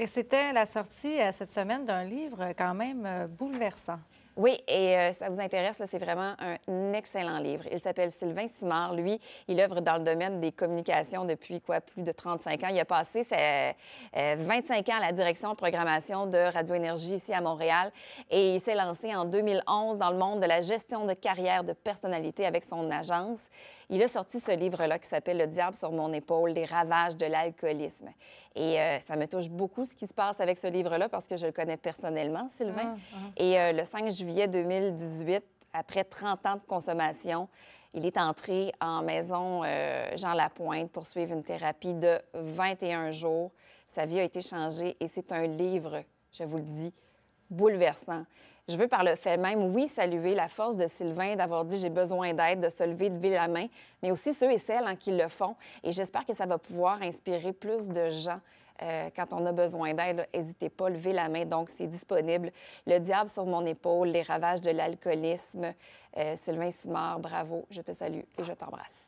Et c'était la sortie euh, cette semaine d'un livre euh, quand même euh, bouleversant. Oui, et euh, ça vous intéresse, c'est vraiment un excellent livre. Il s'appelle Sylvain Simard. Lui, il œuvre dans le domaine des communications depuis quoi plus de 35 ans. Il a passé 25 euh, ans à la direction de programmation de Radio Énergie ici à Montréal et il s'est lancé en 2011 dans le monde de la gestion de carrière de personnalité avec son agence. Il a sorti ce livre-là qui s'appelle Le diable sur mon épaule, les ravages de l'alcoolisme. Et euh, ça me touche beaucoup ce qui se passe avec ce livre-là parce que je le connais personnellement, Sylvain. Ah, ah. Et le 5 juillet, juillet 2018, après 30 ans de consommation, il est entré en maison euh, Jean Lapointe pour suivre une thérapie de 21 jours. Sa vie a été changée et c'est un livre, je vous le dis, bouleversant. Je veux par le fait même, oui, saluer la force de Sylvain d'avoir dit j'ai besoin d'aide, de se lever, de lever la main, mais aussi ceux et celles en hein, qui le font. Et j'espère que ça va pouvoir inspirer plus de gens. Euh, quand on a besoin d'aide, n'hésitez pas, à lever la main. Donc, c'est disponible. Le diable sur mon épaule, les ravages de l'alcoolisme. Euh, Sylvain Simard, bravo, je te salue et je t'embrasse.